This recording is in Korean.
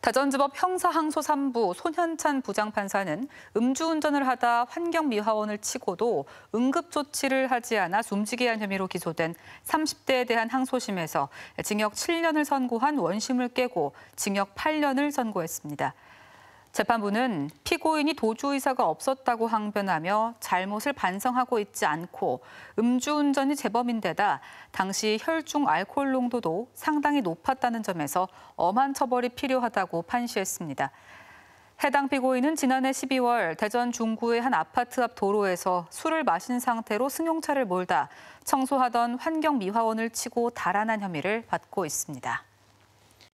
다전지법 형사항소 3부 손현찬 부장판사는 음주운전을 하다 환경미화원을 치고도 응급조치를 하지 않아 숨지게 한 혐의로 기소된 30대에 대한 항소심에서 징역 7년을 선고한 원심을 깨고 징역 8년을 선고했습니다. 재판부는 피고인이 도주의사가 없었다고 항변하며 잘못을 반성하고 있지 않고 음주운전이 재범인데다 당시 혈중 알코올 농도도 상당히 높았다는 점에서 엄한 처벌이 필요하다고 판시했습니다. 해당 피고인은 지난해 12월 대전 중구의 한 아파트 앞 도로에서 술을 마신 상태로 승용차를 몰다 청소하던 환경미화원을 치고 달아난 혐의를 받고 있습니다.